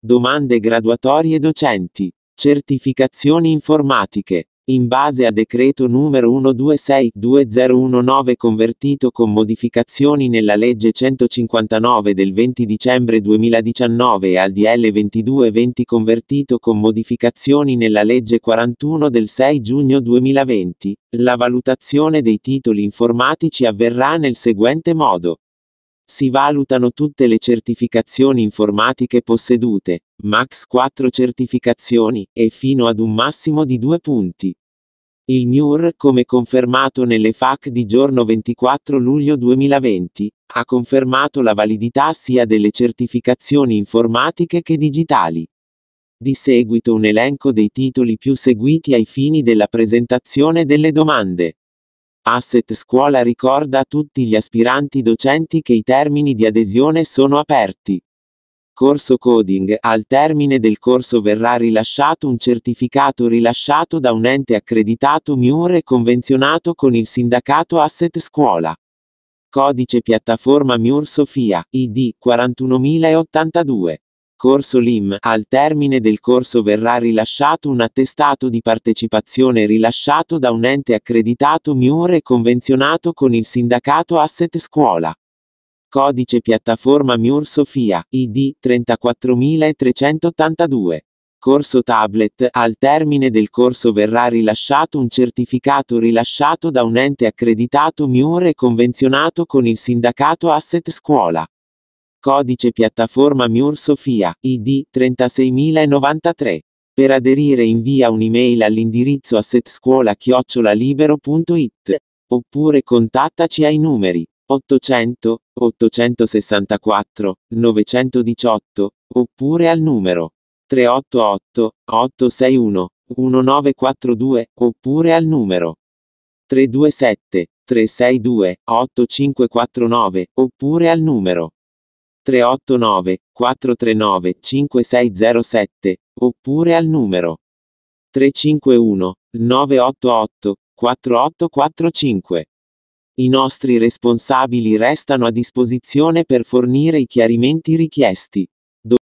domande graduatorie docenti, certificazioni informatiche, in base a decreto numero 126-2019 convertito con modificazioni nella legge 159 del 20 dicembre 2019 e al DL 2220 convertito con modificazioni nella legge 41 del 6 giugno 2020, la valutazione dei titoli informatici avverrà nel seguente modo. Si valutano tutte le certificazioni informatiche possedute, max 4 certificazioni, e fino ad un massimo di 2 punti. Il MIUR, come confermato nelle FAC di giorno 24 luglio 2020, ha confermato la validità sia delle certificazioni informatiche che digitali. Di seguito un elenco dei titoli più seguiti ai fini della presentazione delle domande. Asset Scuola ricorda a tutti gli aspiranti docenti che i termini di adesione sono aperti. Corso Coding, al termine del corso verrà rilasciato un certificato rilasciato da un ente accreditato MIUR e convenzionato con il sindacato Asset Scuola. Codice piattaforma MIUR Sofia, ID 41082 corso LIM, al termine del corso verrà rilasciato un attestato di partecipazione rilasciato da un ente accreditato MIUR e convenzionato con il sindacato Asset Scuola. Codice piattaforma MIUR Sofia, ID 34382. Corso tablet, al termine del corso verrà rilasciato un certificato rilasciato da un ente accreditato MIUR e convenzionato con il sindacato Asset Scuola. Codice piattaforma Mur Sofia, ID 36093. Per aderire invia un'email all'indirizzo assetScuola@libero.it oppure contattaci ai numeri 800 864 918 oppure al numero 388 861 1942 oppure al numero 327 362 8549 oppure al numero 389 439 5607 oppure al numero 351 988 4845. I nostri responsabili restano a disposizione per fornire i chiarimenti richiesti.